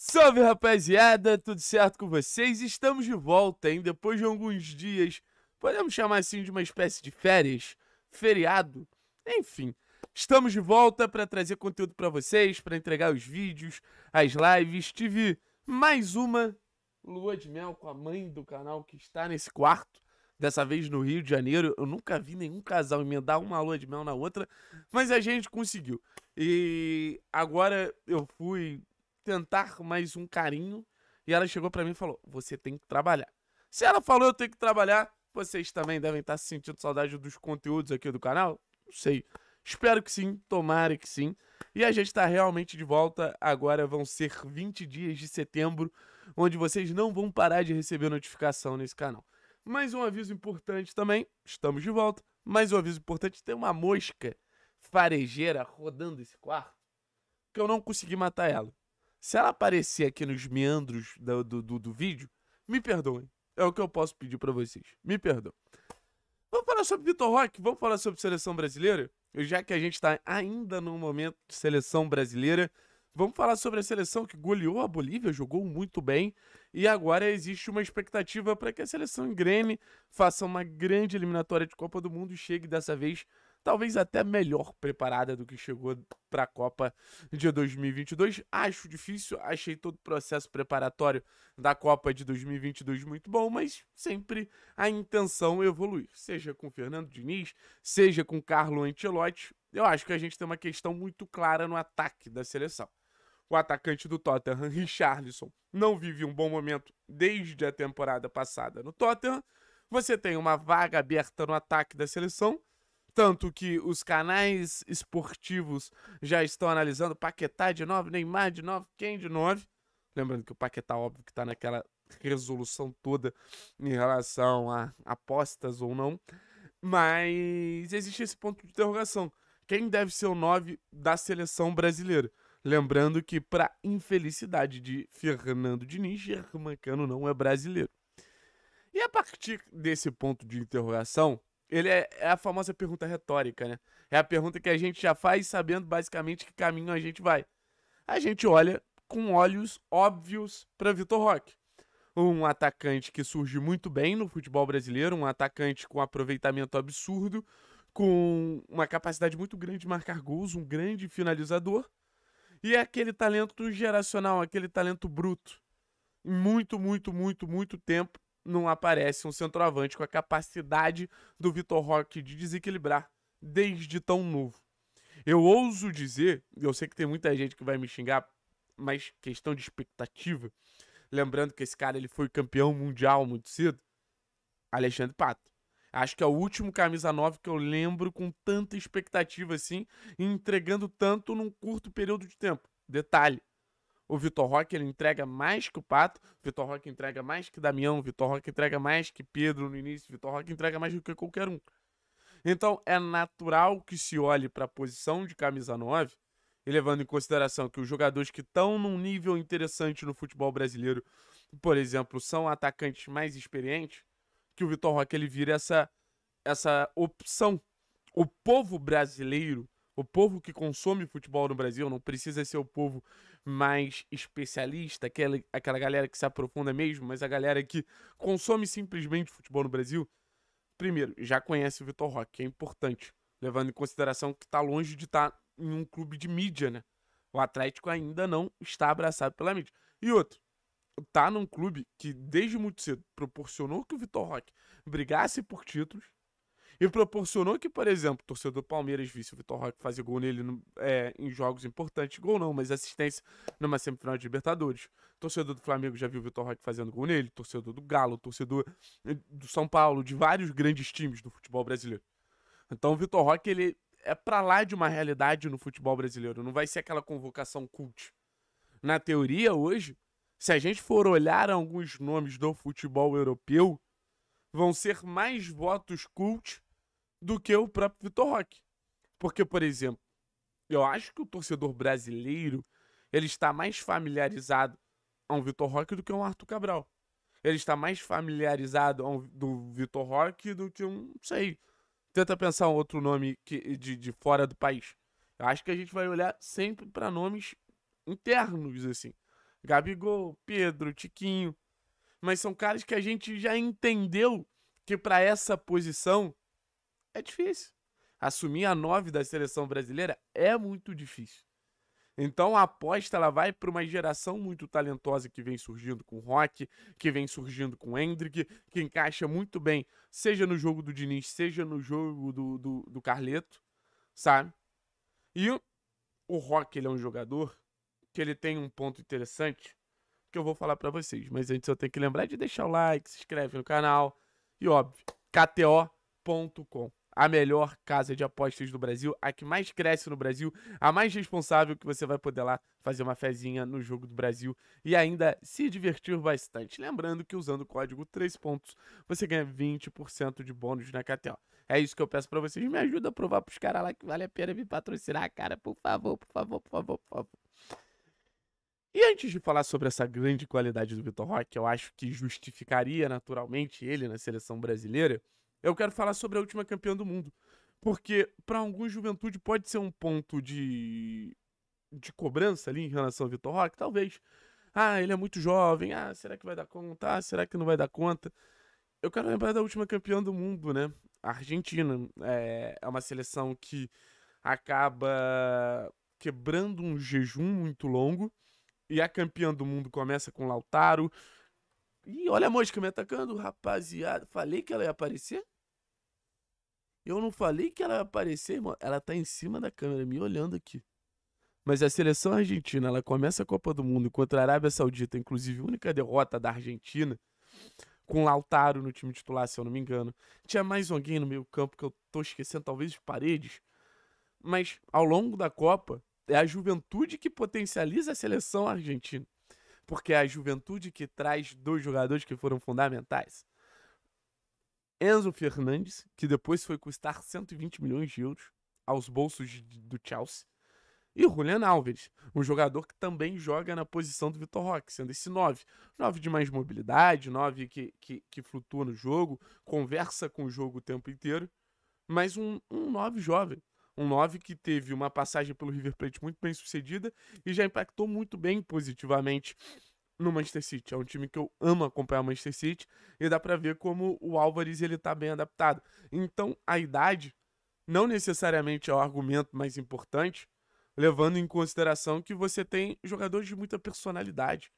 Salve rapaziada, tudo certo com vocês? Estamos de volta, hein? Depois de alguns dias, podemos chamar assim de uma espécie de férias, feriado, enfim. Estamos de volta para trazer conteúdo para vocês, para entregar os vídeos, as lives. Tive mais uma lua de mel com a mãe do canal que está nesse quarto, dessa vez no Rio de Janeiro. Eu nunca vi nenhum casal emendar uma lua de mel na outra, mas a gente conseguiu. E agora eu fui tentar mais um carinho. E ela chegou para mim e falou: Você tem que trabalhar. Se ela falou eu tenho que trabalhar, vocês também devem estar tá se sentindo saudade dos conteúdos aqui do canal? Não sei. Espero que sim, tomara que sim. E a gente está realmente de volta. Agora vão ser 20 dias de setembro, onde vocês não vão parar de receber notificação nesse canal. Mais um aviso importante também: estamos de volta. Mais um aviso importante: tem uma mosca farejeira rodando esse quarto que eu não consegui matar ela. Se ela aparecer aqui nos meandros do, do, do, do vídeo, me perdoem. É o que eu posso pedir para vocês. Me perdoem. Vamos falar sobre Vitor Roque? Vamos falar sobre seleção brasileira? Já que a gente está ainda no momento de seleção brasileira, vamos falar sobre a seleção que goleou a Bolívia, jogou muito bem e agora existe uma expectativa para que a seleção engrene, faça uma grande eliminatória de Copa do Mundo e chegue dessa vez talvez até melhor preparada do que chegou para a Copa de 2022. Acho difícil, achei todo o processo preparatório da Copa de 2022 muito bom, mas sempre a intenção é evoluir, seja com Fernando Diniz, seja com Carlo Ancelotti. Eu acho que a gente tem uma questão muito clara no ataque da seleção. O atacante do Tottenham, Richarlison, não vive um bom momento desde a temporada passada no Tottenham. Você tem uma vaga aberta no ataque da seleção tanto que os canais esportivos já estão analisando Paquetá de 9, Neymar de 9, quem de 9. Lembrando que o Paquetá, óbvio, que está naquela resolução toda em relação a apostas ou não. Mas existe esse ponto de interrogação. Quem deve ser o 9 da seleção brasileira? Lembrando que, para infelicidade de Fernando Diniz, Germancano não é brasileiro. E a partir desse ponto de interrogação, ele é, é, a famosa pergunta retórica, né? É a pergunta que a gente já faz sabendo basicamente que caminho a gente vai. A gente olha com olhos óbvios para Vitor Roque. Um atacante que surge muito bem no futebol brasileiro, um atacante com aproveitamento absurdo, com uma capacidade muito grande de marcar gols, um grande finalizador. E aquele talento geracional, aquele talento bruto. Muito, muito, muito, muito tempo não aparece um centroavante com a capacidade do Vitor Roque de desequilibrar desde tão novo. Eu ouso dizer, eu sei que tem muita gente que vai me xingar, mas questão de expectativa, lembrando que esse cara ele foi campeão mundial muito cedo, Alexandre Pato. Acho que é o último camisa 9 que eu lembro com tanta expectativa assim, entregando tanto num curto período de tempo. Detalhe, o Vitor Roque ele entrega mais que o Pato, o Vitor Roque entrega mais que Damião, o Vitor Roque entrega mais que Pedro no início, o Vitor Roque entrega mais do que qualquer um. Então é natural que se olhe para a posição de camisa 9, levando em consideração que os jogadores que estão num nível interessante no futebol brasileiro, por exemplo, são atacantes mais experientes, que o Vitor Roque ele vira essa essa opção. O povo brasileiro o povo que consome futebol no Brasil não precisa ser o povo mais especialista, aquela, aquela galera que se aprofunda mesmo, mas a galera que consome simplesmente futebol no Brasil, primeiro, já conhece o Vitor Roque, é importante, levando em consideração que está longe de estar tá em um clube de mídia, né? O Atlético ainda não está abraçado pela mídia. E outro, tá num clube que desde muito cedo proporcionou que o Vitor Roque brigasse por títulos, e proporcionou que, por exemplo, o torcedor do Palmeiras visse o Vitor Roque fazer gol nele no, é, em jogos importantes. Gol não, mas assistência numa semifinal de Libertadores. torcedor do Flamengo já viu o Vitor Roque fazendo gol nele. torcedor do Galo, torcedor eh, do São Paulo, de vários grandes times do futebol brasileiro. Então o Vitor Roque, ele é pra lá de uma realidade no futebol brasileiro. Não vai ser aquela convocação cult. Na teoria, hoje, se a gente for olhar alguns nomes do futebol europeu, vão ser mais votos cult do que o próprio Vitor Roque. Porque, por exemplo, eu acho que o torcedor brasileiro ele está mais familiarizado a um Vitor Roque do que com um Arthur Cabral. Ele está mais familiarizado a um, do Vitor Roque do que um, não sei. Tenta pensar um outro nome que, de, de fora do país. Eu acho que a gente vai olhar sempre para nomes internos, assim. Gabigol, Pedro, Tiquinho. Mas são caras que a gente já entendeu que para essa posição é difícil. Assumir a 9 da seleção brasileira é muito difícil. Então a aposta ela vai para uma geração muito talentosa que vem surgindo com o Rock, que vem surgindo com o Hendrick, que encaixa muito bem, seja no jogo do Diniz, seja no jogo do, do, do Carleto, sabe? E o Rock ele é um jogador que ele tem um ponto interessante que eu vou falar para vocês, mas antes eu tenho que lembrar de deixar o like, se inscreve no canal e óbvio, kto.com a melhor casa de apostas do Brasil, a que mais cresce no Brasil, a mais responsável que você vai poder lá fazer uma fezinha no jogo do Brasil e ainda se divertir bastante. Lembrando que usando o código 3 pontos, você ganha 20% de bônus na KTO. É isso que eu peço para vocês, me ajuda a provar pros caras lá que vale a pena me patrocinar, cara, por favor, por favor, por favor, por favor. E antes de falar sobre essa grande qualidade do Vitor Roque, eu acho que justificaria naturalmente ele na seleção brasileira, eu quero falar sobre a última campeã do mundo. Porque, para alguns, juventude pode ser um ponto de. de cobrança ali em relação ao Vitor Roque, talvez. Ah, ele é muito jovem. Ah, será que vai dar conta? Ah, será que não vai dar conta? Eu quero lembrar da última campeã do mundo, né? A Argentina. É, é uma seleção que acaba quebrando um jejum muito longo. E a campeã do mundo começa com Lautaro. Ih, olha a mosca me atacando, rapaziada. Falei que ela ia aparecer? Eu não falei que ela ia aparecer, irmão. Ela tá em cima da câmera, me olhando aqui. Mas é a seleção argentina, ela começa a Copa do Mundo contra a Arábia Saudita, inclusive única derrota da Argentina, com Lautaro no time titular, se eu não me engano. Tinha mais alguém no meio campo que eu tô esquecendo, talvez de Paredes. Mas ao longo da Copa, é a juventude que potencializa a seleção argentina porque é a juventude que traz dois jogadores que foram fundamentais. Enzo Fernandes, que depois foi custar 120 milhões de euros aos bolsos do Chelsea. E Julian Alves, um jogador que também joga na posição do Vitor Roque, sendo esse 9. 9 de mais mobilidade, 9 que, que, que, flutua no jogo, conversa com o jogo o tempo inteiro, mas um, um jovem, um 9 que teve uma passagem pelo River Plate muito bem sucedida e já impactou muito bem positivamente no Manchester City. É um time que eu amo acompanhar o Manchester City e dá para ver como o Álvares ele tá bem adaptado. Então, a idade não necessariamente é o argumento mais importante, levando em consideração que você tem jogadores de muita personalidade.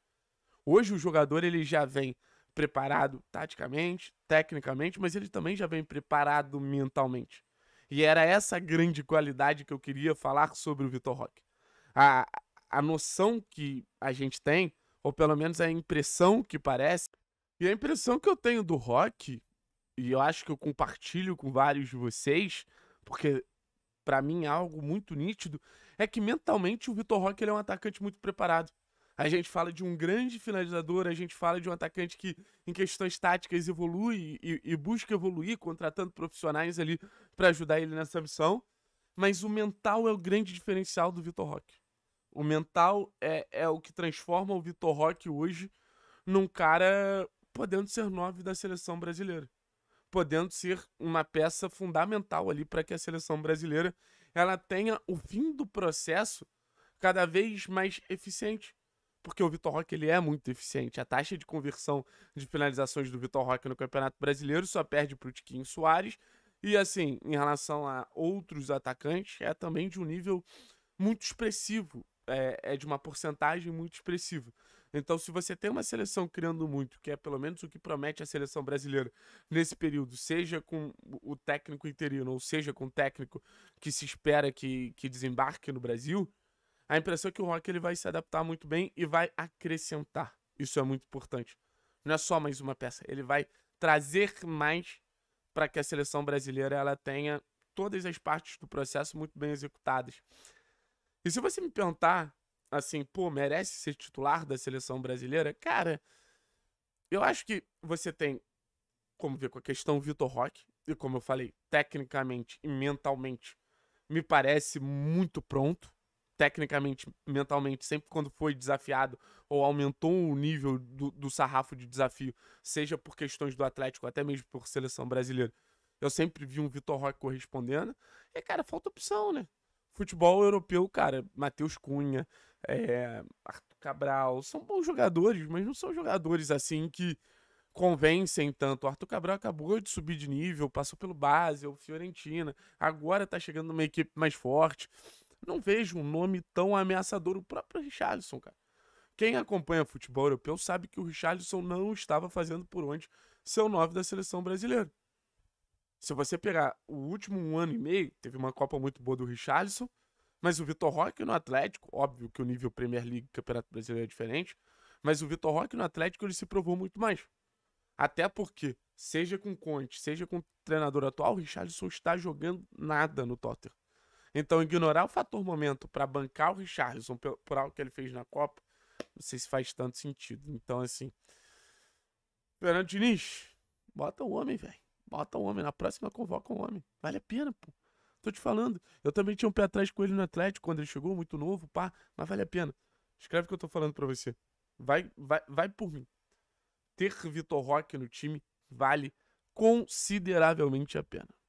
Hoje o jogador ele já vem preparado taticamente, tecnicamente, mas ele também já vem preparado mentalmente. E era essa grande qualidade que eu queria falar sobre o Vitor Roque. A, a noção que a gente tem, ou pelo menos a impressão que parece, e a impressão que eu tenho do Rock, e eu acho que eu compartilho com vários de vocês, porque para mim é algo muito nítido, é que mentalmente o Vitor Roque ele é um atacante muito preparado a gente fala de um grande finalizador, a gente fala de um atacante que, em questões táticas, evolui e, e busca evoluir, contratando profissionais ali para ajudar ele nessa missão. Mas o mental é o grande diferencial do Vitor Roque. O mental é, é o que transforma o Vitor Roque hoje num cara podendo ser nove da seleção brasileira. Podendo ser uma peça fundamental ali para que a seleção brasileira ela tenha o fim do processo cada vez mais eficiente porque o Vitor Roque ele é muito eficiente. A taxa de conversão de finalizações do Vitor Roque no Campeonato Brasileiro só perde para o Tiquinho Soares. E assim, em relação a outros atacantes, é também de um nível muito expressivo. É, é de uma porcentagem muito expressiva. Então, se você tem uma seleção criando muito, que é pelo menos o que promete a seleção brasileira nesse período, seja com o técnico interino, ou seja com o técnico que se espera que, que desembarque no Brasil, a impressão é que o rock ele vai se adaptar muito bem e vai acrescentar. Isso é muito importante. Não é só mais uma peça, ele vai trazer mais para que a seleção brasileira ela tenha todas as partes do processo muito bem executadas. E se você me perguntar assim, pô, merece ser titular da seleção brasileira? Cara, eu acho que você tem como ver com a questão Vitor Roque, e como eu falei, tecnicamente e mentalmente, me parece muito pronto tecnicamente, mentalmente, sempre quando foi desafiado ou aumentou o nível do, do sarrafo de desafio, seja por questões do Atlético, até mesmo por seleção brasileira, eu sempre vi um Vitor Roque correspondendo. E, cara, falta opção, né? Futebol europeu, cara, Matheus Cunha, é, Arthur Cabral, são bons jogadores, mas não são jogadores assim que convencem tanto. O Arthur Cabral acabou de subir de nível, passou pelo Basel, Fiorentina, agora tá chegando numa equipe mais forte não vejo um nome tão ameaçador o próprio Richarlison, cara. Quem acompanha futebol europeu sabe que o Richarlison não estava fazendo por onde seu nove da seleção brasileira. Se você pegar o último um ano e meio, teve uma Copa muito boa do Richarlison, mas o Vitor Roque no Atlético, óbvio que o nível Premier League e Campeonato Brasileiro é diferente, mas o Vitor Roque no Atlético ele se provou muito mais. Até porque, seja com Conte, seja com o treinador atual, o Richarlison está jogando nada no Tottenham. Então, ignorar o fator momento para bancar o Richarlison por, por algo que ele fez na Copa, não sei se faz tanto sentido. Então, assim. Fernando Diniz, bota o homem, velho. Bota o homem. Na próxima, convoca o homem. Vale a pena, pô. Tô te falando. Eu também tinha um pé atrás com ele no Atlético quando ele chegou, muito novo, pá. Mas vale a pena. Escreve o que eu tô falando pra você. Vai, vai, vai por mim. Ter Vitor Roque no time vale consideravelmente a pena.